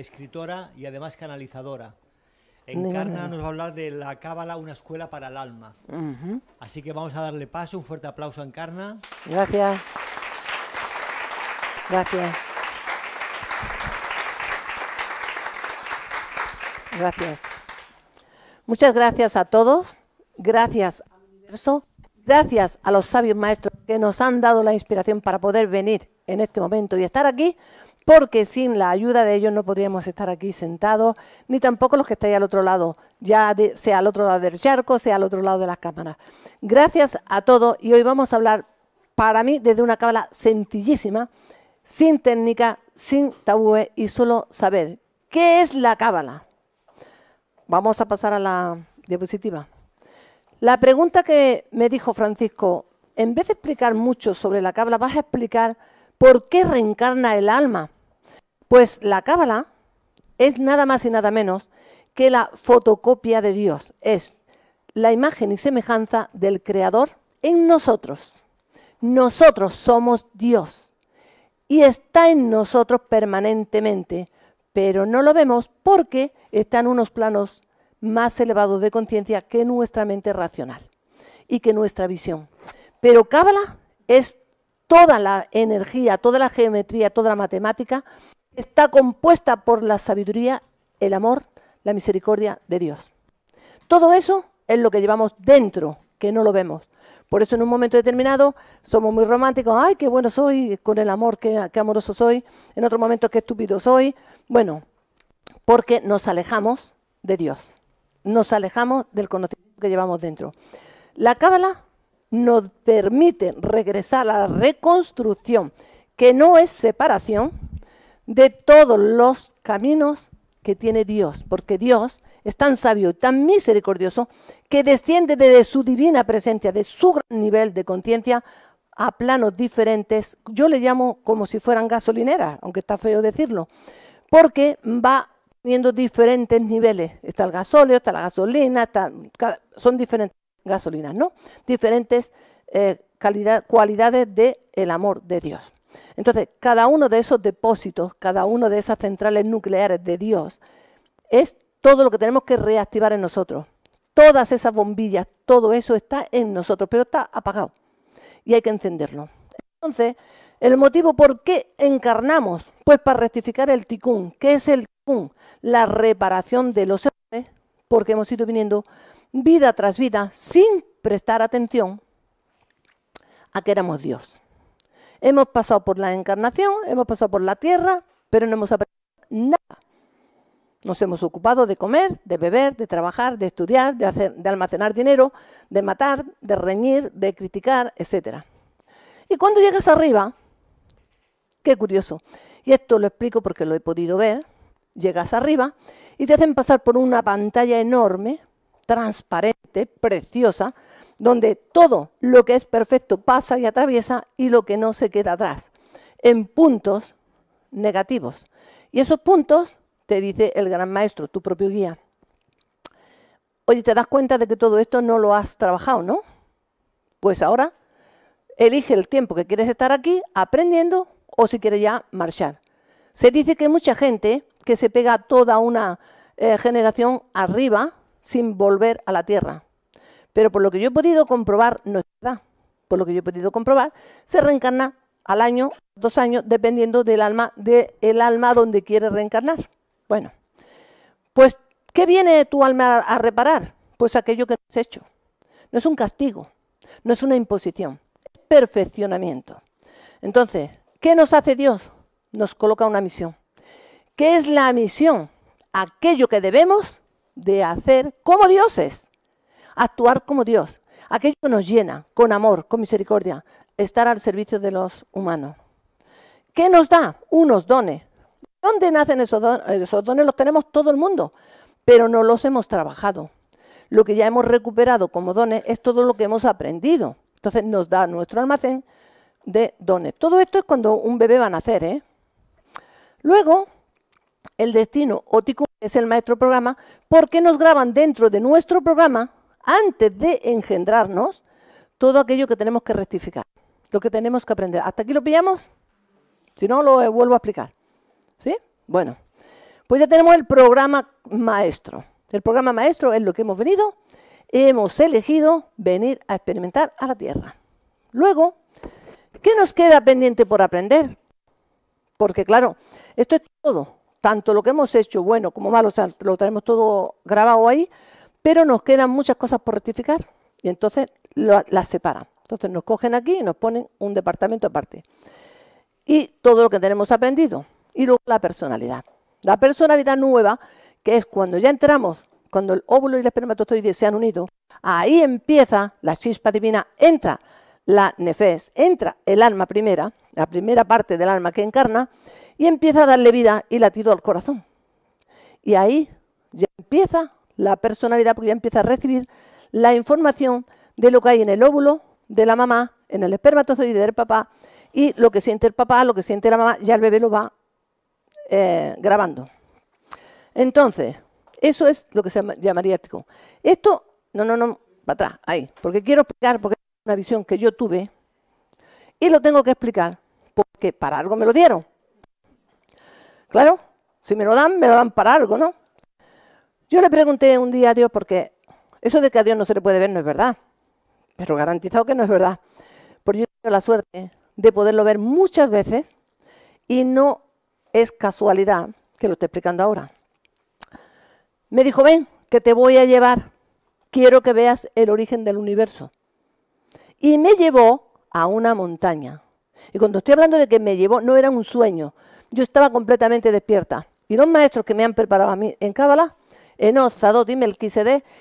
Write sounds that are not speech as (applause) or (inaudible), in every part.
escritora y además canalizadora. Encarna nos va a hablar de la Cábala, una escuela para el alma. Así que vamos a darle paso, un fuerte aplauso a Encarna. Gracias. Gracias. Gracias. Muchas gracias a todos, gracias al universo, gracias a los sabios maestros que nos han dado la inspiración para poder venir en este momento y estar aquí porque sin la ayuda de ellos no podríamos estar aquí sentados, ni tampoco los que estáis al otro lado, ya sea al otro lado del charco, sea al otro lado de las cámaras. Gracias a todos y hoy vamos a hablar, para mí, desde una cábala sencillísima, sin técnica, sin tabúes y solo saber qué es la cábala. Vamos a pasar a la diapositiva. La pregunta que me dijo Francisco, en vez de explicar mucho sobre la cábala, vas a explicar por qué reencarna el alma. Pues la cábala es nada más y nada menos que la fotocopia de Dios, es la imagen y semejanza del Creador en nosotros. Nosotros somos Dios y está en nosotros permanentemente, pero no lo vemos porque está en unos planos más elevados de conciencia que nuestra mente racional y que nuestra visión. Pero Cábala es toda la energía, toda la geometría, toda la matemática está compuesta por la sabiduría, el amor, la misericordia de Dios. Todo eso es lo que llevamos dentro, que no lo vemos. Por eso en un momento determinado somos muy románticos, ay, qué bueno soy, con el amor, qué, amoroso soy, en otro momento qué estúpido soy. Bueno, porque nos alejamos de Dios, nos alejamos del conocimiento que llevamos dentro. La cábala nos permite regresar a la reconstrucción, que no es separación, de todos los caminos que tiene Dios, porque Dios es tan sabio, tan misericordioso, que desciende desde su divina presencia, de su gran nivel de conciencia, a planos diferentes. Yo le llamo como si fueran gasolineras, aunque está feo decirlo, porque va teniendo diferentes niveles. Está el gasóleo, está la gasolina, son diferentes gasolinas, ¿no? Diferentes eh, cualidades del el amor de Dios. Entonces, cada uno de esos depósitos, cada uno de esas centrales nucleares de Dios, es todo lo que tenemos que reactivar en nosotros. Todas esas bombillas, todo eso está en nosotros, pero está apagado y hay que encenderlo. Entonces, el motivo por qué encarnamos, pues para rectificar el ticún. ¿Qué es el ticún? La reparación de los errores, porque hemos ido viniendo vida tras vida sin prestar atención a que éramos Dios. Hemos pasado por la encarnación, hemos pasado por la tierra, pero no hemos aprendido nada. Nos hemos ocupado de comer, de beber, de trabajar, de estudiar, de, de almacenar dinero, de matar, de reñir, de criticar, etc. Y cuando llegas arriba, qué curioso, y esto lo explico porque lo he podido ver, llegas arriba y te hacen pasar por una pantalla enorme, transparente, preciosa, donde todo lo que es perfecto pasa y atraviesa y lo que no se queda atrás, en puntos negativos. Y esos puntos, te dice el gran maestro, tu propio guía. Oye, te das cuenta de que todo esto no lo has trabajado, ¿no? Pues ahora elige el tiempo que quieres estar aquí aprendiendo o si quieres ya marchar. Se dice que hay mucha gente que se pega toda una eh, generación arriba sin volver a la tierra pero por lo que yo he podido comprobar, no es verdad. Por lo que yo he podido comprobar, se reencarna al año, dos años, dependiendo del alma, del alma donde quiere reencarnar. Bueno, pues, ¿qué viene tu alma a reparar? Pues aquello que has hecho. No es un castigo, no es una imposición, es perfeccionamiento. Entonces, ¿qué nos hace Dios? Nos coloca una misión. ¿Qué es la misión? Aquello que debemos de hacer como Dios es actuar como Dios, aquello que nos llena, con amor, con misericordia, estar al servicio de los humanos. ¿Qué nos da? Unos dones. ¿Dónde nacen esos dones? Esos dones los tenemos todo el mundo, pero no los hemos trabajado. Lo que ya hemos recuperado como dones es todo lo que hemos aprendido. Entonces nos da nuestro almacén de dones. Todo esto es cuando un bebé va a nacer. ¿eh? Luego, el destino óptico es el maestro programa, ¿Por qué nos graban dentro de nuestro programa antes de engendrarnos, todo aquello que tenemos que rectificar, lo que tenemos que aprender. ¿Hasta aquí lo pillamos? Si no, lo vuelvo a explicar. ¿Sí? Bueno, pues ya tenemos el programa maestro. El programa maestro es lo que hemos venido, hemos elegido venir a experimentar a la Tierra. Luego, ¿qué nos queda pendiente por aprender? Porque claro, esto es todo, tanto lo que hemos hecho bueno como malo, o sea, lo tenemos todo grabado ahí, pero nos quedan muchas cosas por rectificar y entonces las separan. Entonces nos cogen aquí y nos ponen un departamento aparte. Y todo lo que tenemos aprendido. Y luego la personalidad. La personalidad nueva, que es cuando ya entramos, cuando el óvulo y el espermatozoide se han unido, ahí empieza la chispa divina, entra la nefes, entra el alma primera, la primera parte del alma que encarna, y empieza a darle vida y latido al corazón. Y ahí ya empieza la personalidad, porque ya empieza a recibir la información de lo que hay en el óvulo de la mamá, en el espermatozoide del papá, y lo que siente el papá, lo que siente la mamá, ya el bebé lo va eh, grabando. Entonces, eso es lo que se llamaría ético. Esto, no, no, no, para atrás, ahí, porque quiero explicar, porque es una visión que yo tuve, y lo tengo que explicar, porque para algo me lo dieron. Claro, si me lo dan, me lo dan para algo, ¿no? Yo le pregunté un día a Dios, porque eso de que a Dios no se le puede ver no es verdad, pero garantizado que no es verdad. Porque yo tengo la suerte de poderlo ver muchas veces y no es casualidad que lo estoy explicando ahora. Me dijo, ven, que te voy a llevar, quiero que veas el origen del universo. Y me llevó a una montaña. Y cuando estoy hablando de que me llevó, no era un sueño, yo estaba completamente despierta. Y los maestros que me han preparado a mí en Cábala Enoz, Zadot y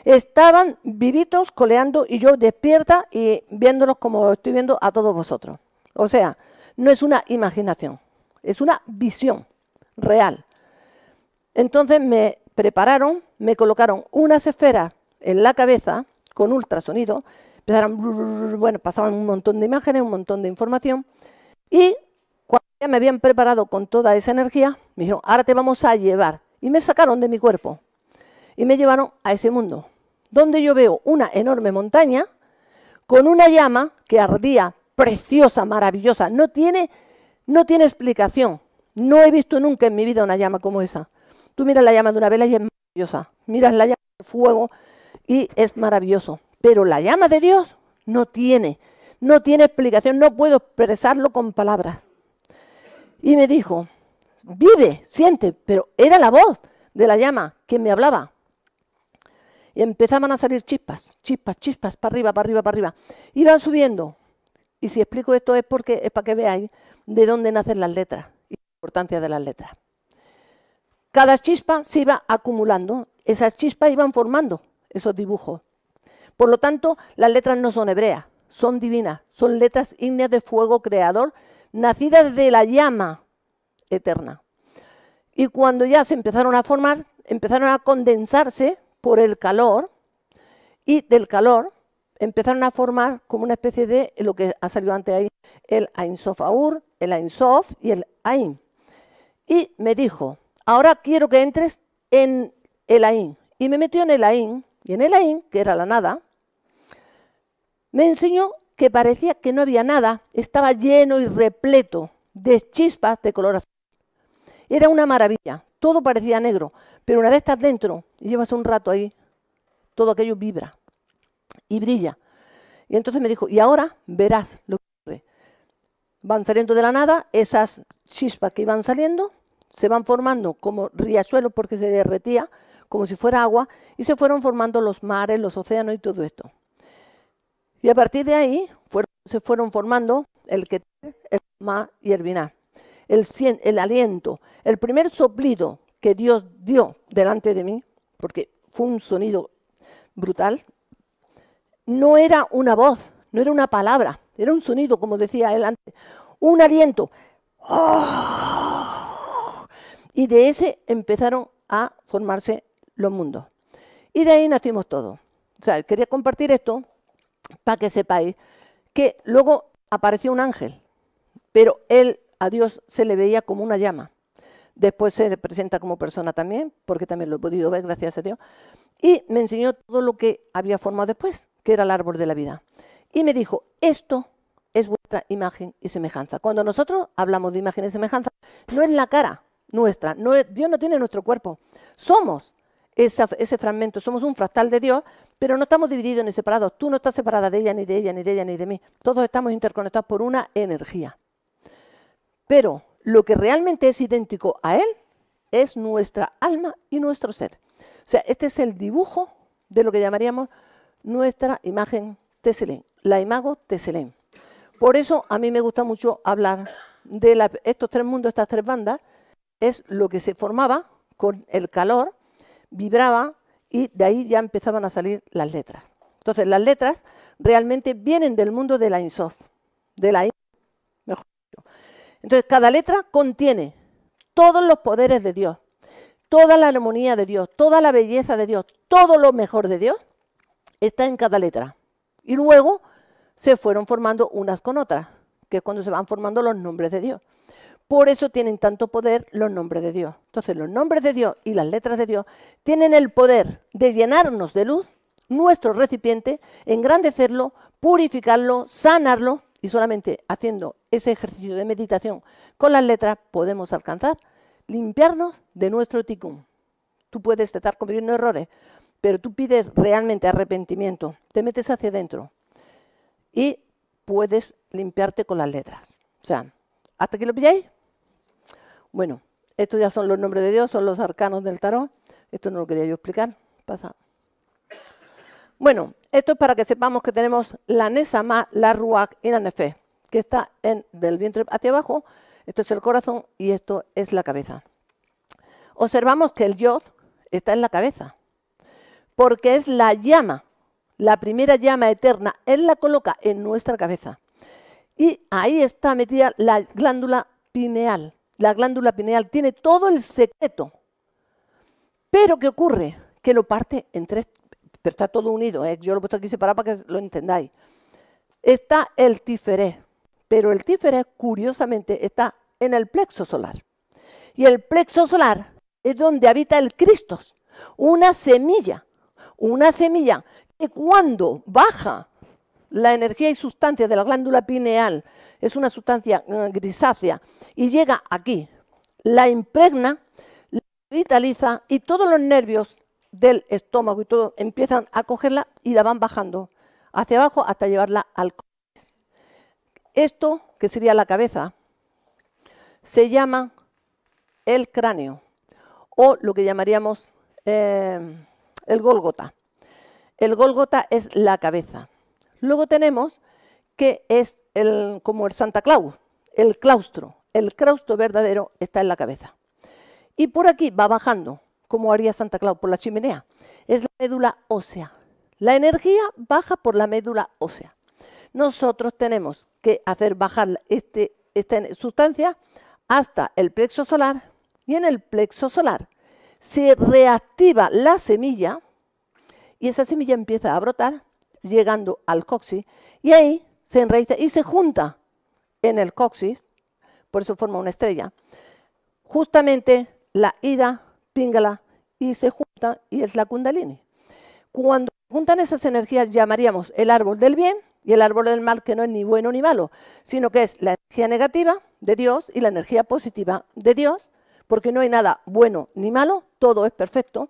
estaban vivitos, coleando y yo despierta y viéndolos como estoy viendo a todos vosotros. O sea, no es una imaginación, es una visión real. Entonces me prepararon, me colocaron unas esferas en la cabeza con ultrasonido, empezaron, bueno, pasaban un montón de imágenes, un montón de información y cuando ya me habían preparado con toda esa energía, me dijeron, ahora te vamos a llevar. Y me sacaron de mi cuerpo, y me llevaron a ese mundo, donde yo veo una enorme montaña con una llama que ardía preciosa, maravillosa, no tiene, no tiene explicación. No he visto nunca en mi vida una llama como esa. Tú miras la llama de una vela y es maravillosa. Miras la llama del fuego y es maravilloso. Pero la llama de Dios no tiene, no tiene explicación, no puedo expresarlo con palabras. Y me dijo, vive, siente, pero era la voz de la llama que me hablaba y empezaban a salir chispas, chispas, chispas, para arriba, para arriba, para arriba. Iban subiendo. Y si explico esto es porque es para que veáis de dónde nacen las letras y la importancia de las letras. Cada chispa se iba acumulando, esas chispas iban formando esos dibujos. Por lo tanto, las letras no son hebreas, son divinas, son letras ígneas de fuego creador, nacidas de la llama eterna. Y cuando ya se empezaron a formar, empezaron a condensarse por el calor y del calor empezaron a formar como una especie de lo que ha salido antes ahí, el Aur, el Sof y el Ain. Y me dijo, ahora quiero que entres en el Ain. Y me metió en el Ain, y en el Ain, que era la nada, me enseñó que parecía que no había nada, estaba lleno y repleto de chispas de color azul. Era una maravilla todo parecía negro, pero una vez estás dentro y llevas un rato ahí, todo aquello vibra y brilla. Y entonces me dijo, y ahora verás lo que ocurre. Van saliendo de la nada esas chispas que iban saliendo, se van formando como riachuelos porque se derretía, como si fuera agua, y se fueron formando los mares, los océanos y todo esto. Y a partir de ahí se fueron formando el que el mar y el vinagre el, aliento, el primer soplido que Dios dio delante de mí, porque fue un sonido brutal, no era una voz, no era una palabra, era un sonido, como decía él antes, un aliento. Y de ese empezaron a formarse los mundos. Y de ahí nacimos todos. O sea, quería compartir esto para que sepáis que luego apareció un ángel, pero él a Dios se le veía como una llama. Después se presenta como persona también, porque también lo he podido ver, gracias a Dios. Y me enseñó todo lo que había formado después, que era el árbol de la vida. Y me dijo, esto es vuestra imagen y semejanza. Cuando nosotros hablamos de imagen y semejanza, no es la cara nuestra, Dios no tiene nuestro cuerpo. Somos ese fragmento, somos un fractal de Dios, pero no estamos divididos ni separados. Tú no estás separada de ella, ni de ella, ni de ella, ni de mí. Todos estamos interconectados por una energía. Pero lo que realmente es idéntico a Él es nuestra alma y nuestro ser. O sea, este es el dibujo de lo que llamaríamos nuestra imagen Teselén, la imago Teselén. Por eso a mí me gusta mucho hablar de estos tres mundos, estas tres bandas, es lo que se formaba con el calor, vibraba y de ahí ya empezaban a salir las letras. Entonces, las letras realmente vienen del mundo de la insof, de la entonces, cada letra contiene todos los poderes de Dios, toda la armonía de Dios, toda la belleza de Dios, todo lo mejor de Dios está en cada letra. Y luego se fueron formando unas con otras, que es cuando se van formando los nombres de Dios. Por eso tienen tanto poder los nombres de Dios. Entonces los nombres de Dios y las letras de Dios tienen el poder de llenarnos de luz, nuestro recipiente, engrandecerlo, purificarlo, sanarlo y solamente haciendo ese ejercicio de meditación con las letras podemos alcanzar limpiarnos de nuestro ticum. Tú puedes tratar cometiendo errores, pero tú pides realmente arrepentimiento, te metes hacia adentro y puedes limpiarte con las letras. O sea, ¿hasta aquí lo pilláis? Bueno, estos ya son los nombres de Dios, son los arcanos del tarot. Esto no lo quería yo explicar. Pasa. Bueno, esto es para que sepamos que tenemos la nesama, la ruak y la nefe, que está en, del vientre hacia abajo, esto es el corazón y esto es la cabeza. Observamos que el yod está en la cabeza, porque es la llama, la primera llama eterna, él la coloca en nuestra cabeza. Y ahí está metida la glándula pineal. La glándula pineal tiene todo el secreto. Pero ¿qué ocurre? Que lo parte en tres pero está todo unido. ¿eh? Yo lo he puesto aquí separado para que lo entendáis. Está el tiferé pero el tíferes curiosamente, está en el plexo solar. Y el plexo solar es donde habita el cristos, una semilla, una semilla que cuando baja la energía y sustancia de la glándula pineal, es una sustancia eh, grisácea, y llega aquí, la impregna, la vitaliza y todos los nervios del estómago y todo empiezan a cogerla y la van bajando hacia abajo hasta llevarla al cólix. Esto, que sería la cabeza, se llama el cráneo o lo que llamaríamos eh, el Gólgota. El Gólgota es la cabeza. Luego tenemos que es el, como el Santa Claus, el claustro. El claustro verdadero está en la cabeza. Y por aquí va bajando como haría Santa Claus, por la chimenea. Es la médula ósea. La energía baja por la médula ósea. Nosotros tenemos que hacer bajar este, esta sustancia hasta el plexo solar y en el plexo solar se reactiva la semilla y esa semilla empieza a brotar llegando al coxis y ahí se enraiza y se junta en el coxis, por eso forma una estrella, justamente la ida y se junta y es la kundalini. Cuando juntan esas energías llamaríamos el árbol del bien y el árbol del mal, que no es ni bueno ni malo, sino que es la energía negativa de Dios y la energía positiva de Dios, porque no hay nada bueno ni malo, todo es perfecto.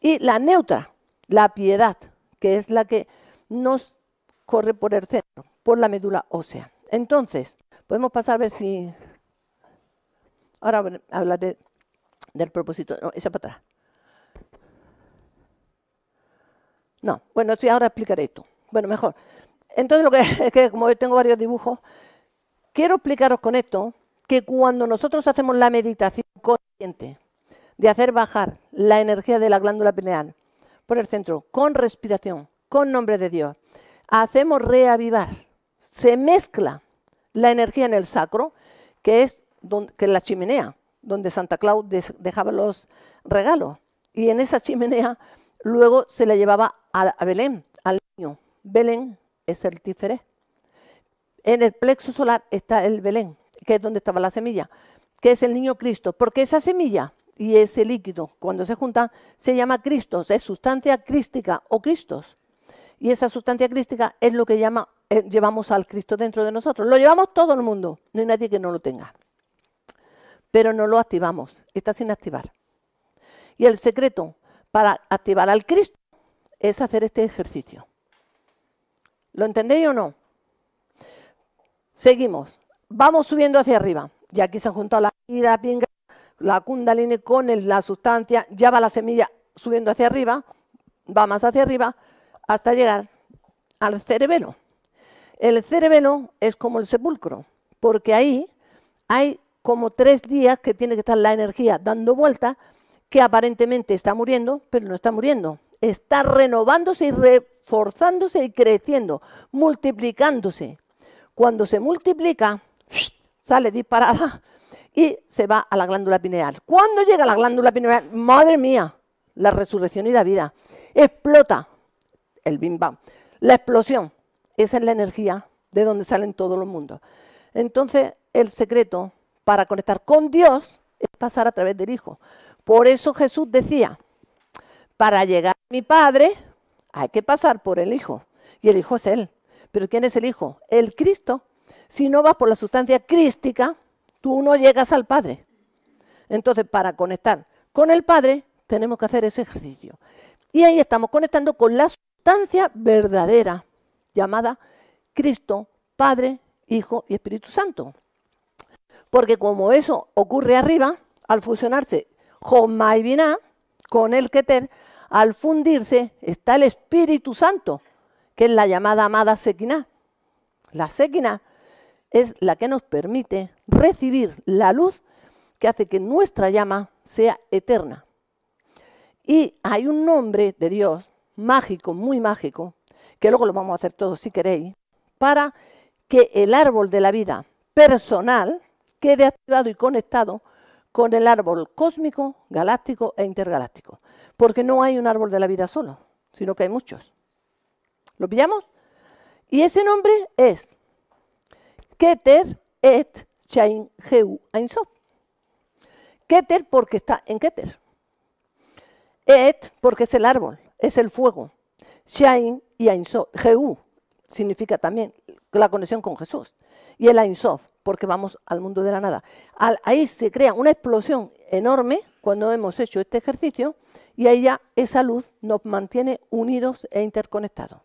Y la neutra, la piedad, que es la que nos corre por el centro, por la médula ósea. Entonces, podemos pasar a ver si... Ahora hablaré del propósito. No, esa para atrás. No, bueno, estoy ahora explicaré esto. Bueno, mejor. Entonces, lo que (laughs) como tengo varios dibujos, quiero explicaros con esto que cuando nosotros hacemos la meditación consciente de hacer bajar la energía de la glándula pineal por el centro, con respiración, con nombre de Dios, hacemos reavivar, se mezcla la energía en el sacro, que es, donde, que es la chimenea, donde Santa Claus dejaba los regalos. Y en esa chimenea luego se la llevaba a, Belén, al niño. Belén es el Tiferet. En el plexo solar está el Belén, que es donde estaba la semilla, que es el niño Cristo, porque esa semilla y ese líquido, cuando se juntan, se llama Cristo. es sustancia crística o Cristos. Y esa sustancia crística es lo que llama, eh, llevamos al Cristo dentro de nosotros. Lo llevamos todo el mundo, no hay nadie que no lo tenga pero no lo activamos, está sin activar. Y el secreto para activar al Cristo es hacer este ejercicio. ¿Lo entendéis o no? Seguimos. Vamos subiendo hacia arriba. Y aquí se han juntado la ira, la kundalini con la sustancia. Ya va la semilla subiendo hacia arriba, va más hacia arriba, hasta llegar al cerebelo. El cerebelo es como el sepulcro, porque ahí hay como tres días que tiene que estar la energía dando vuelta, que aparentemente está muriendo, pero no está muriendo. Está renovándose y reforzándose y creciendo, multiplicándose. Cuando se multiplica, sale disparada y se va a la glándula pineal. Cuando llega a la glándula pineal, madre mía, la resurrección y la vida. Explota el bimba, la explosión. Esa es la energía de donde salen todos los mundos. Entonces, el secreto para conectar con Dios es pasar a través del Hijo. Por eso Jesús decía, para llegar a mi Padre hay que pasar por el Hijo. Y el Hijo es Él. Pero ¿quién es el Hijo? El Cristo. Si no vas por la sustancia crística, tú no llegas al Padre. Entonces, para conectar con el Padre, tenemos que hacer ese ejercicio. Y ahí estamos conectando con la sustancia verdadera, llamada Cristo, Padre, Hijo y Espíritu Santo. Porque como eso ocurre arriba, al fusionarse Jomá y con el Keter, al fundirse está el Espíritu Santo, que es la llamada amada Sekina. La Sekina es la que nos permite recibir la luz que hace que nuestra llama sea eterna. Y hay un nombre de Dios mágico, muy mágico, que luego lo vamos a hacer todos si queréis, para que el árbol de la vida personal quede activado y conectado con el árbol cósmico, galáctico e intergaláctico. Porque no hay un árbol de la vida solo, sino que hay muchos. ¿Lo pillamos? Y ese nombre es Keter et Chain Geu Ainsop. Keter porque está en Keter. Et porque es el árbol, es el fuego. Shain y Ainsof, Geu, significa también la conexión con Jesús. Y el Ainsof porque vamos al mundo de la nada. ahí se crea una explosión enorme cuando hemos hecho este ejercicio y ahí ya esa luz nos mantiene unidos e interconectados.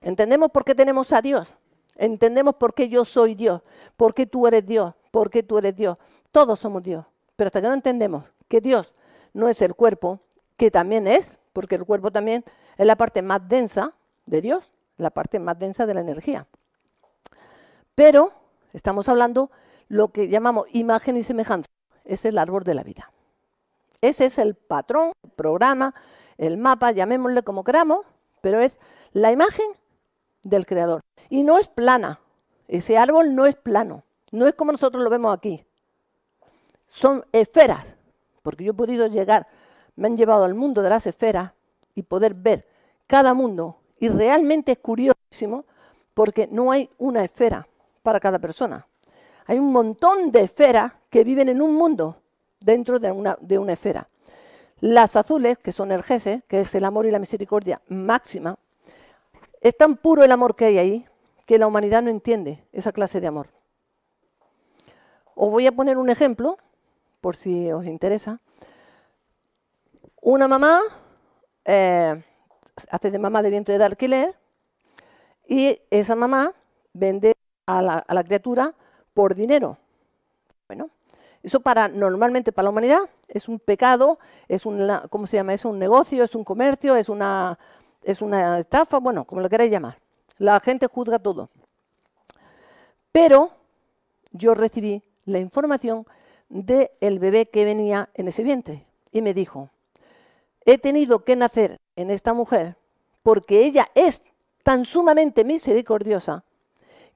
Entendemos por qué tenemos a Dios, entendemos por qué yo soy Dios, por qué tú eres Dios, por qué tú eres Dios. Todos somos Dios, pero hasta que no entendemos que Dios no es el cuerpo, que también es, porque el cuerpo también es la parte más densa de Dios, la parte más densa de la energía. Pero estamos hablando lo que llamamos imagen y semejanza. Es el árbol de la vida. Ese es el patrón, el programa, el mapa, llamémosle como queramos, pero es la imagen del creador. Y no es plana. Ese árbol no es plano. No es como nosotros lo vemos aquí. Son esferas. Porque yo he podido llegar, me han llevado al mundo de las esferas y poder ver cada mundo. Y realmente es curiosísimo porque no hay una esfera para cada persona. Hay un montón de esferas que viven en un mundo, dentro de una, esfera. Las azules, que son el Gese, que es el amor y la misericordia máxima, es tan puro el amor que hay ahí que la humanidad no entiende esa clase de amor. Os voy a poner un ejemplo, por si os interesa. Una mamá eh, hace de mamá de vientre de alquiler y esa mamá vende a la, criatura por dinero. Bueno, eso para normalmente para la humanidad es un pecado, es un, ¿cómo se llama Es Un negocio, es un comercio, es una, es una estafa, bueno, como lo queráis llamar. La gente juzga todo. Pero yo recibí la información del bebé que venía en ese vientre y me dijo, he tenido que nacer en esta mujer porque ella es tan sumamente misericordiosa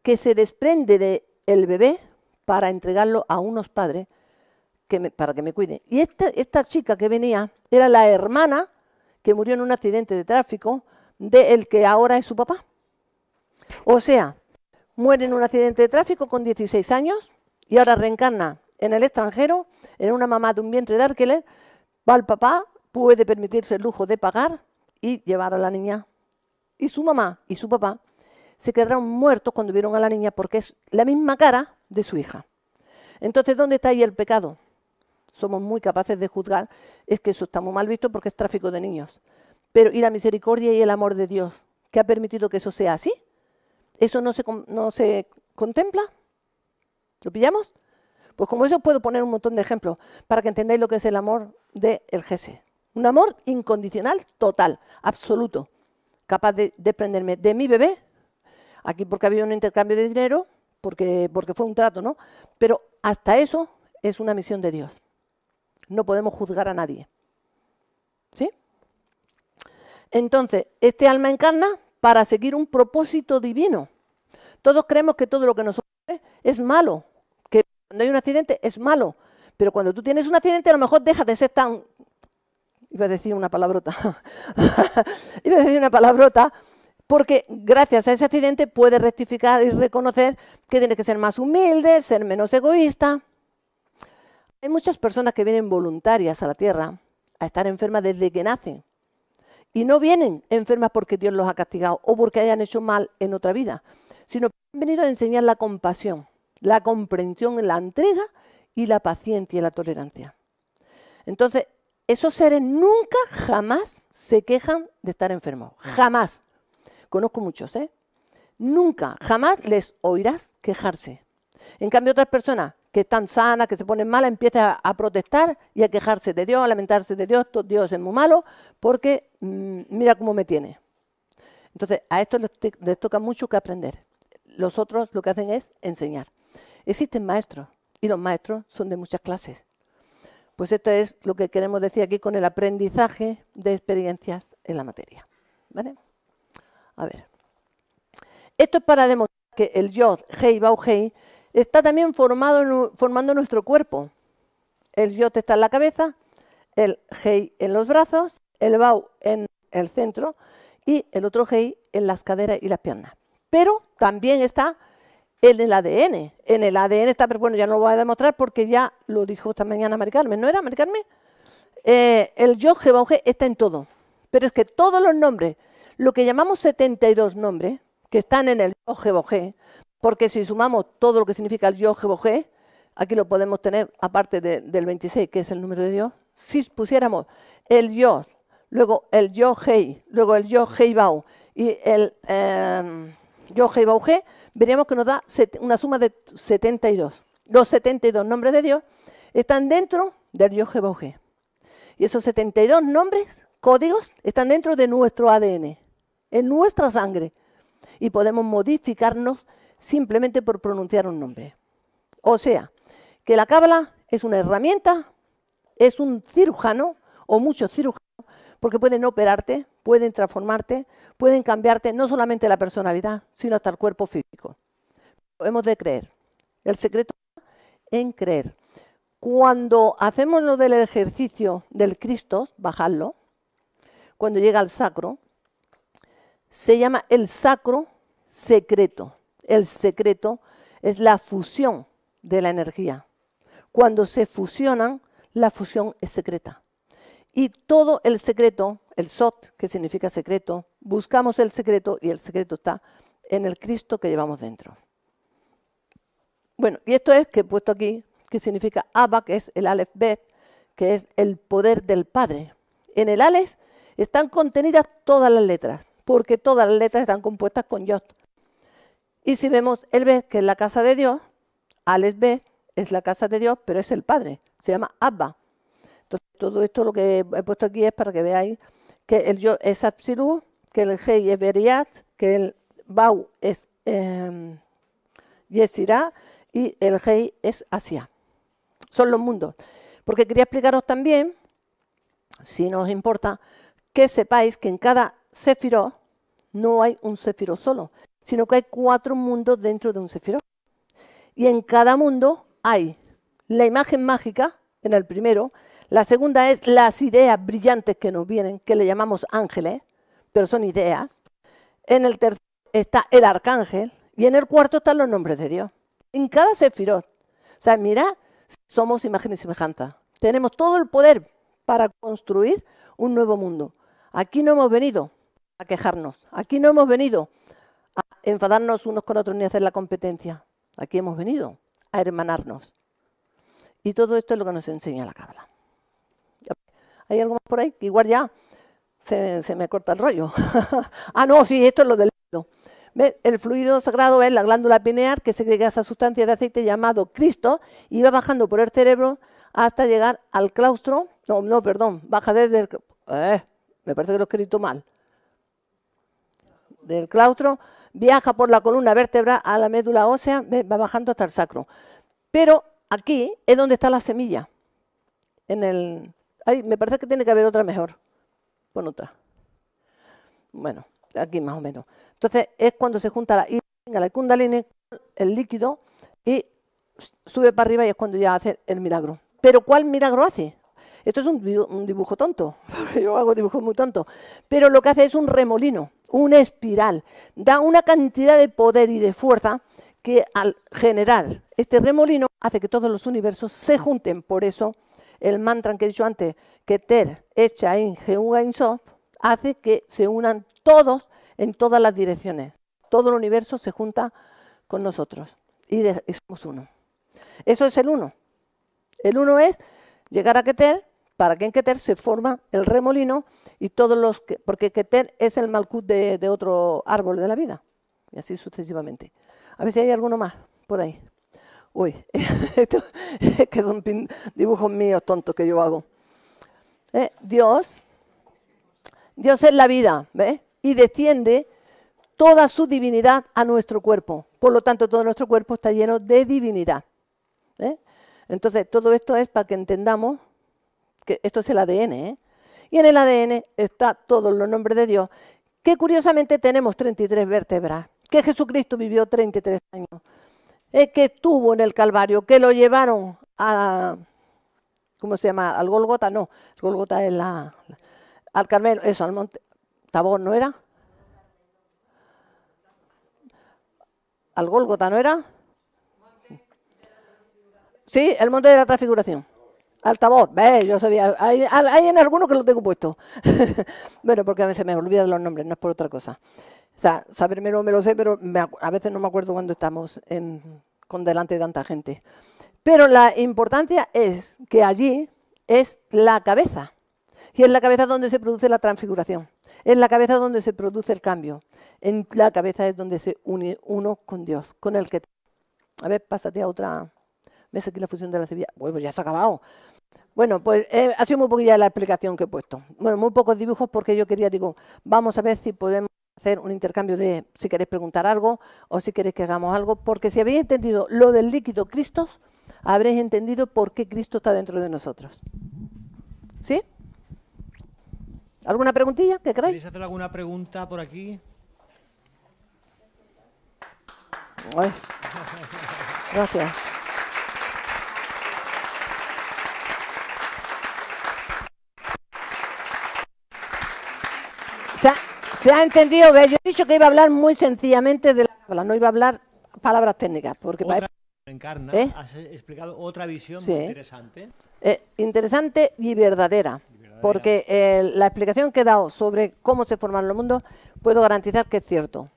que se desprende del bebé para entregarlo a unos padres para que me cuiden. Y esta, chica que venía era la hermana que murió en un accidente de tráfico del que ahora es su papá. O sea, muere en un accidente de tráfico con 16 años y ahora reencarna en el extranjero, en una mamá de un vientre de alquiler, va al papá, puede permitirse el lujo de pagar y llevar a la niña. Y su mamá y su papá se quedaron muertos cuando vieron a la niña porque es la misma cara de su hija. Entonces, ¿dónde está ahí el pecado? Somos muy capaces de juzgar, es que eso está muy mal visto porque es tráfico de niños. Pero y la misericordia y el amor de Dios, que ha permitido que eso sea así, eso no se, no se contempla. ¿Lo pillamos? Pues como eso puedo poner un montón de ejemplos para que entendáis lo que es el amor del el Un amor incondicional, total, absoluto, capaz de prenderme de mi bebé Aquí porque había un intercambio de dinero, porque, porque fue un trato, ¿no? Pero hasta eso es una misión de Dios. No podemos juzgar a nadie. ¿Sí? Entonces, este alma encarna para seguir un propósito divino. Todos creemos que todo lo que nosotros es malo, que cuando hay un accidente es malo, pero cuando tú tienes un accidente a lo mejor dejas de ser tan... Iba a decir una palabrota. (laughs) Iba a decir una palabrota, porque gracias a ese accidente puede rectificar y reconocer que tiene que ser más humilde, ser menos egoísta. Hay muchas personas que vienen voluntarias a la tierra a estar enfermas desde que nacen. Y no vienen enfermas porque Dios los ha castigado o porque hayan hecho mal en otra vida, sino que han venido a enseñar la compasión, la comprensión, la entrega y la paciencia y la tolerancia. Entonces, esos seres nunca, jamás se quejan de estar enfermos. Jamás conozco muchos, ¿eh? Nunca, jamás les oirás quejarse. En cambio, otras personas que están sanas, que se ponen malas, empiezan a, protestar y a quejarse de Dios, a lamentarse de Dios, Dios es muy malo, porque mm, mira cómo me tiene. Entonces, a esto les, les toca mucho que aprender. Los otros lo que hacen es enseñar. Existen maestros, y los maestros son de muchas clases. Pues esto es lo que queremos decir aquí con el aprendizaje de experiencias en la materia. ¿Vale? A ver. Esto es para demostrar que el yod, hei, bau, hei, está también formando nuestro cuerpo. El yod está en la cabeza, el hei en los brazos, el bau en el centro y el otro hei en las caderas y las piernas. Pero también está en el ADN. En el ADN está, pero bueno, ya no lo voy a demostrar porque ya lo dijo esta mañana Mari ¿no era Mari El Eh, el bau, hei, está en todo. Pero es que todos los nombres lo que llamamos 72 nombres, que están en el Je, porque si sumamos todo lo que significa el Je, aquí lo podemos tener aparte del 26, que es el número de Dios, si pusiéramos el Yo, luego el Yohei, luego el Yoheibau y el eh, Je, veríamos que nos da una suma de 72. Los 72 nombres de Dios están dentro del Je. Y esos 72 nombres, códigos, están dentro de nuestro ADN en nuestra sangre. Y podemos modificarnos simplemente por pronunciar un nombre. O sea, que la cábala es una herramienta, es un cirujano o muchos cirujanos, porque pueden operarte, pueden transformarte, pueden cambiarte no solamente la personalidad, sino hasta el cuerpo físico. Lo hemos de creer. El secreto en creer. Cuando hacemos lo del ejercicio del Cristo, bajarlo, cuando llega al sacro, se llama el sacro secreto. El secreto es la fusión de la energía. Cuando se fusionan, la fusión es secreta. Y todo el secreto, el sot, que significa secreto, buscamos el secreto y el secreto está en el Cristo que llevamos dentro. Bueno, y esto es que he puesto aquí, que significa Abba, que es el Aleph Bet, que es el poder del Padre. En el Aleph están contenidas todas las letras porque todas las letras están compuestas con Yot. Y si vemos el B, que es la casa de Dios, Alex b es la casa de Dios, pero es el Padre, se llama Abba. Entonces, todo esto lo que he puesto aquí es para que veáis que el Yot es Absilú, que el Hei es Beriat, que el Bau es eh, Yesirá y el Hei es Asia. Son los mundos. Porque quería explicaros también, si nos importa, que sepáis que en cada Sefirot, no hay un Sefirot solo, sino que hay cuatro mundos dentro de un Sefirot. Y en cada mundo hay la imagen mágica, en el primero, la segunda es las ideas brillantes que nos vienen, que le llamamos ángeles, pero son ideas. En el tercero está el arcángel y en el cuarto están los nombres de Dios. En cada sefirot. O sea, mira, somos imágenes semejantes. Tenemos todo el poder para construir un nuevo mundo. Aquí no hemos venido quejarnos. Aquí no hemos venido a enfadarnos unos con otros ni a hacer la competencia. Aquí hemos venido a hermanarnos. Y todo esto es lo que nos enseña la cábala. ¿Hay algo más por ahí? Igual ya se, me corta el rollo. (laughs) ah, no, sí, esto es lo del El fluido sagrado es la glándula pineal que segrega esa sustancia de aceite llamado Cristo y va bajando por el cerebro hasta llegar al claustro. No, no, perdón, baja desde el... Eh, me parece que lo he escrito mal del claustro, viaja por la columna vértebra a la médula ósea, va bajando hasta el sacro. Pero aquí es donde está la semilla. En el, ay, me parece que tiene que haber otra mejor. Pon otra. Bueno, aquí más o menos. Entonces es cuando se junta la la Kundalini, el líquido y sube para arriba y es cuando ya hace el milagro. Pero ¿cuál milagro hace? Esto es un, dibujo tonto, (laughs) yo hago dibujos muy tontos, pero lo que hace es un remolino, una espiral. Da una cantidad de poder y de fuerza que al generar este remolino hace que todos los universos se junten. Por eso el mantra que he dicho antes, que Ter, Echa, en hace que se unan todos en todas las direcciones. Todo el universo se junta con nosotros y, y somos uno. Eso es el uno. El uno es llegar a Keter, para que en Keter se forma el remolino y todos los que, porque Keter es el malcut de, otro árbol de la vida, y así sucesivamente. A ver si hay alguno más por ahí. Uy, (laughs) esto (laughs) que son dibujos míos tontos que yo hago. Eh, Dios, Dios es la vida, ¿ves? Y desciende toda su divinidad a nuestro cuerpo. Por lo tanto, todo nuestro cuerpo está lleno de divinidad. ¿eh? Entonces, todo esto es para que entendamos que esto es el ADN, ¿eh? y en el ADN está todos los nombres de Dios, que curiosamente tenemos 33 vértebras, que Jesucristo vivió 33 años, eh, que estuvo en el Calvario, que lo llevaron a, ¿cómo se llama? Al Golgota, no, el Golgota es la, al Carmelo, eso, al monte, Tabor, ¿no era? Al Golgota ¿no era? Sí, el monte de la transfiguración altavoz, ve, Yo sabía, hay, en alguno que lo tengo puesto. (laughs) bueno, porque a veces me olvido de los nombres, no es por otra cosa. O sea, no me lo sé, pero a veces no me acuerdo cuando estamos con delante de tanta gente. Pero la importancia es que allí es la cabeza. Y es la cabeza donde se produce la transfiguración. Es la cabeza donde se produce el cambio. En la cabeza es donde se une uno con Dios, con el que... A ver, pásate a otra... ¿Ves aquí la fusión de la cebilla? Bueno, pues ya se ha acabado. Bueno, pues eh, ha sido muy poquilla la explicación que he puesto. Bueno, muy pocos dibujos porque yo quería, digo, vamos a ver si podemos hacer un intercambio de si queréis preguntar algo o si queréis que hagamos algo, porque si habéis entendido lo del líquido Cristos, habréis entendido por qué Cristo está dentro de nosotros. ¿Sí? ¿Alguna preguntilla que creéis? ¿Queréis hacer alguna pregunta por aquí? Gracias. Se ha, entendido, yo he dicho que iba a hablar muy sencillamente de la cábala, no iba a hablar palabras técnicas, porque otra Encarna, ¿Eh? has explicado otra visión interesante. Eh, interesante y verdadera, porque eh, la explicación que he dado sobre cómo se forman los mundos, puedo garantizar que es cierto,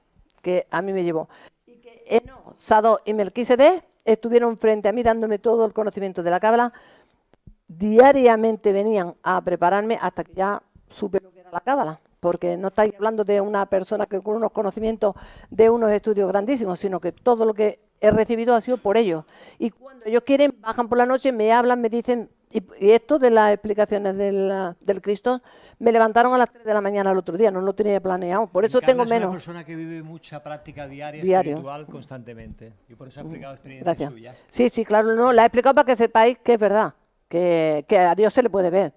que a mí me llevó. Y que Eno, Sado y Melquisede estuvieron frente a mí dándome todo el conocimiento de la cábala, diariamente venían a prepararme hasta que ya supe lo que era la cábala porque no estáis hablando de una persona que con unos conocimientos de unos estudios grandísimos, sino que todo lo que he recibido ha sido por ellos. Y cuando ellos quieren, bajan por la noche, me hablan, me dicen, y, esto de las explicaciones del, Cristo, me levantaron a las 3 de la mañana el otro día, no lo tenía planeado, por eso tengo menos. Es una persona que vive mucha práctica diaria, Diario. espiritual, constantemente, y por eso ha mm, explicado experiencias Gracias. Sí, sí, claro, no, la he explicado para que sepáis que es verdad, que, a Dios se le puede ver.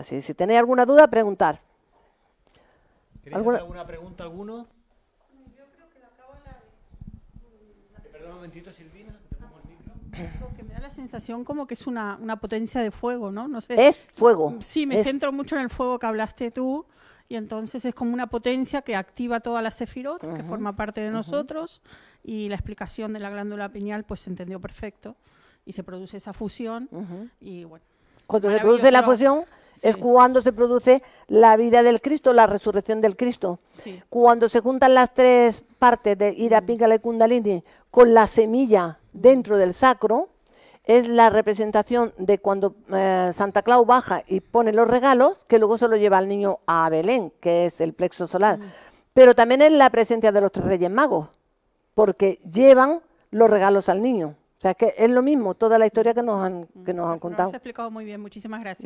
si tenéis alguna duda, preguntar. ¿Queréis ¿Alguna? alguna pregunta alguno? Yo creo que la cábala es... Perdón un momentito, Silvina. que me da la sensación como que es una, una potencia de fuego, ¿no? No sé. Es fuego. Sí, me centro mucho en el fuego que hablaste tú. Y entonces es como una potencia que activa toda la sefirot, que forma parte de nosotros. Y la explicación de la glándula pineal, pues se entendió perfecto. Y se produce esa fusión. Y bueno. Cuando se produce la fusión, es cuando se produce la vida del Cristo, la resurrección del Cristo. Cuando se juntan las tres partes de Ida, mm. Pingala y Kundalini con la semilla dentro del sacro, es la representación de cuando eh, Santa Claus baja y pone los regalos, que luego se lo lleva al niño a Belén, que es el plexo solar. Mm. Pero también es la presencia de los tres reyes magos, porque llevan los regalos al niño. O sea, que es lo mismo, toda la historia que nos han, mm. que nos han contado. ha explicado muy bien, muchísimas gracias.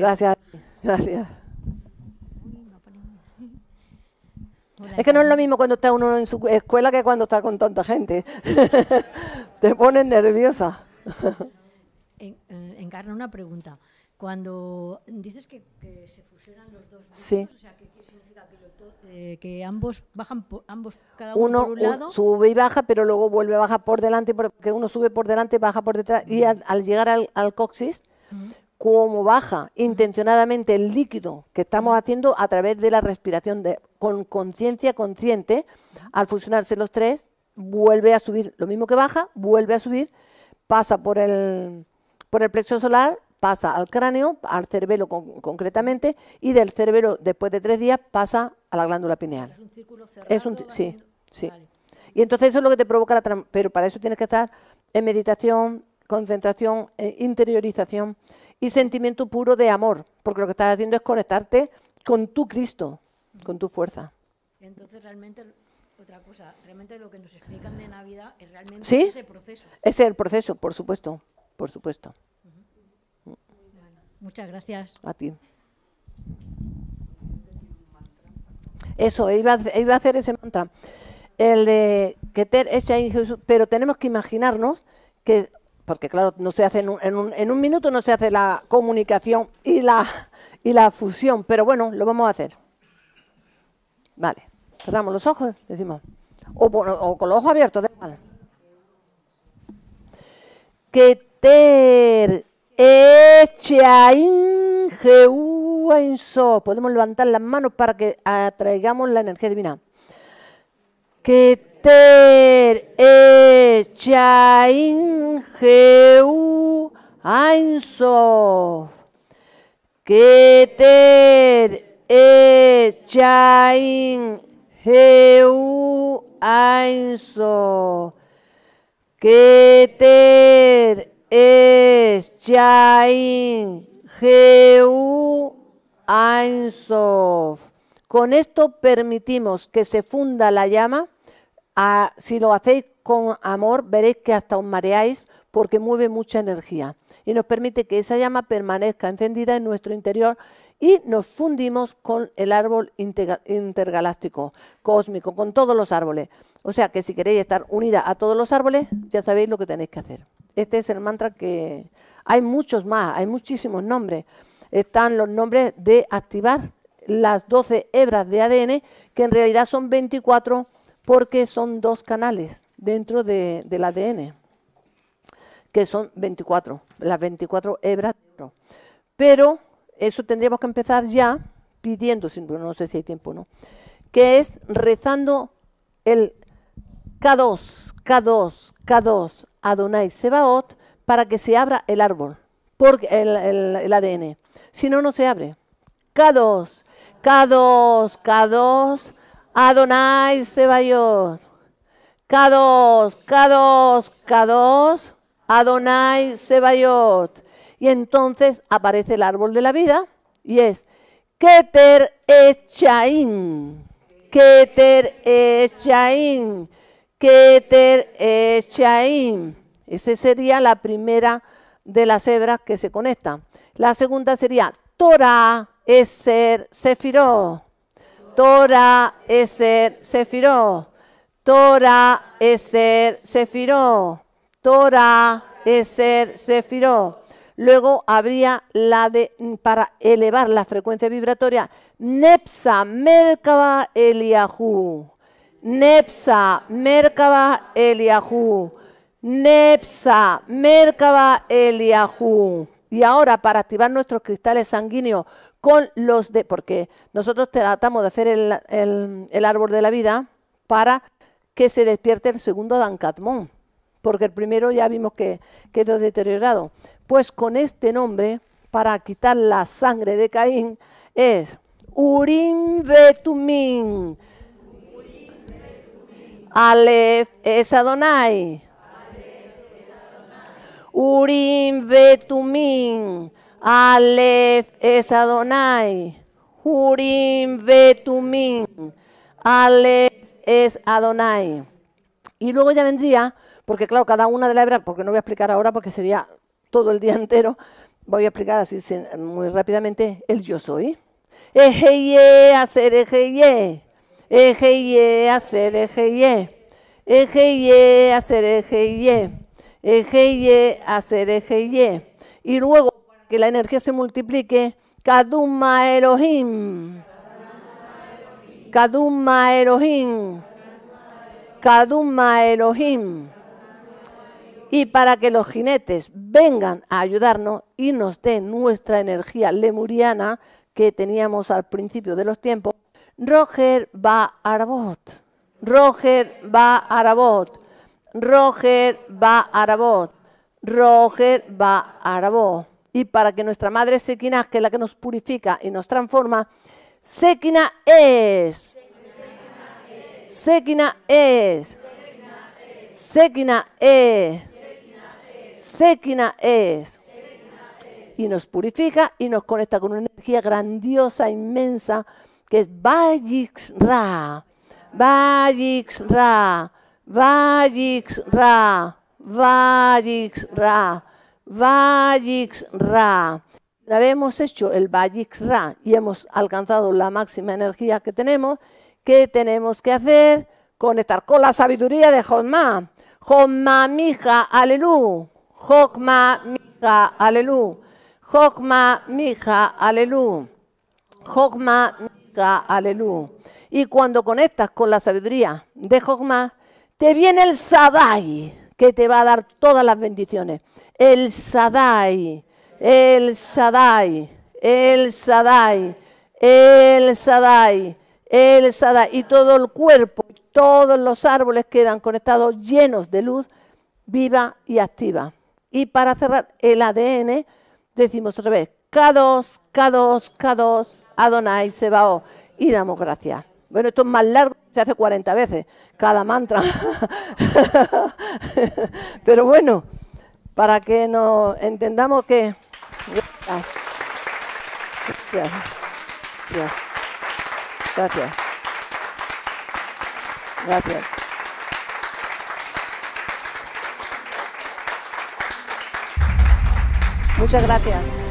Gracias, es que no es lo mismo cuando está uno en su escuela que cuando está con tanta gente. (laughs) Te pones nerviosa. Encarna una pregunta. Cuando dices que, se fusionan los dos ¿qué, significa que, eh, ambos bajan, ambos cada uno, por un lado? sube y baja, pero luego vuelve a bajar por delante, porque uno sube por delante, baja por detrás, y al, llegar al, coxis, como baja intencionadamente el líquido que estamos haciendo a través de la respiración con conciencia consciente, al fusionarse los tres, vuelve a subir, lo mismo que baja, vuelve a subir, pasa por el, por el plexo solar, pasa al cráneo, al cerebelo concretamente, y del cerebelo después de tres días pasa a la glándula pineal. Es un círculo cerrado. sí, sí. Y entonces eso es lo que te provoca la... Pero para eso tienes que estar en meditación, concentración, eh, interiorización y sentimiento puro de amor, porque lo que estás haciendo es conectarte con tu Cristo, mm. con tu fuerza. Entonces realmente otra cosa, realmente lo que nos explican de Navidad es realmente ese proceso. Ese es el proceso, por supuesto, por supuesto. Muchas gracias. A ti. Eso, iba a, hacer ese mantra. El de Keter pero tenemos que imaginarnos que, porque claro, no se hace en un, minuto no se hace la comunicación y la, la fusión, pero bueno, lo vamos a hacer. Vale, cerramos los ojos, decimos. O, con los ojos abiertos, da igual. Echaín so Podemos levantar las manos para que atraigamos la energía divina. Keter Echaín Jehú te Keter Echaín Jehú que Keter es Chain Geu Ansof. Con esto permitimos que se funda la llama. Ah, si lo hacéis con amor, veréis que hasta os mareáis porque mueve mucha energía y nos permite que esa llama permanezca encendida en nuestro interior y nos fundimos con el árbol intergaláctico, cósmico, con todos los árboles. O sea que si queréis estar unida a todos los árboles, ya sabéis lo que tenéis que hacer este es el mantra que hay muchos más, hay muchísimos nombres. Están los nombres de activar las 12 hebras de ADN, que en realidad son 24 porque son dos canales dentro del ADN, que son 24, las 24 hebras. Pero eso tendríamos que empezar ya pidiendo, no sé si hay tiempo o no, que es rezando el K2, K2, K2, Adonai Sebaot para que se abra el árbol, porque el, el, ADN. Si no, no se abre. K2, K2, K2, Adonai Sebaot. K2, K2, K2, Adonai Sebaot. Y entonces aparece el árbol de la vida y es Keter Echaim. Keter Echaim. Keter Echaim. Esa sería la primera de las hebras que se conectan. La segunda sería Torah Eser, ser Tora Torah es ser Sefirot. Torah es ser Sefirot. Torah Luego habría la de, para elevar la frecuencia vibratoria, Nepsa Merkaba Eliahu. Nepsa Merkaba Eliahu. Nepsa, Merkaba, Eliahu. Y ahora para activar nuestros cristales sanguíneos con los de... Porque nosotros tratamos de hacer el, árbol de la vida para que se despierte el segundo Dancatmón. Porque el primero ya vimos que quedó deteriorado. Pues con este nombre, para quitar la sangre de Caín, es Urim Betumim. Aleph es Adonai. Urim Betumim, Aleph es Adonai. Urim Betumim, Aleph es Adonai. Y luego ya vendría, porque claro, cada una de las hebras, porque no voy a explicar ahora porque sería todo el día entero, voy a explicar así muy rápidamente el yo soy. Ejeye, hacer ejeye. Ejeye, hacer ejeye. Ejeye, hacer ejeye. Ejeye, hacer ejeye. Y luego, para que la energía se multiplique, Kaduma Elohim. Kaduma Elohim. Kaduma Elohim. Y para que los jinetes vengan a ayudarnos y nos den nuestra energía lemuriana que teníamos al principio de los tiempos, Roger va a Arabot. Roger va a Arabot. Roger va arabot. Roger va arabot. Y para que nuestra madre Sekina, que es la que nos purifica y nos transforma, Sekina es. Sekina es. Sekina es. Sekina es. Y nos purifica y nos conecta con una energía grandiosa, inmensa, que es Vajixra. Ra. Vajix Ra, vajix Ra, vajix Ra. Hemos hecho el vajix Ra y hemos alcanzado la máxima energía que tenemos. ¿Qué tenemos que hacer? Conectar con la sabiduría de Jomá. Jomá mija, alelu, Jokma mija, alelu, Jokma mija, alelu, Jokma mija, alelu. Y cuando conectas con la sabiduría de Jokma, te viene el Sadai, que te va a dar todas las bendiciones. El Sadai, el Sadai, el Sadai, el Sadai, el Sadai. Y todo el cuerpo, todos los árboles quedan conectados, llenos de luz viva y activa. Y para cerrar el ADN, decimos otra vez, K2, K2, K2, Adonai, Sebao. Y damos gracias. Bueno, esto es más largo, se hace 40 veces cada mantra. (laughs) Pero bueno, para que nos entendamos que... Gracias. Gracias. Gracias. Gracias. Muchas gracias.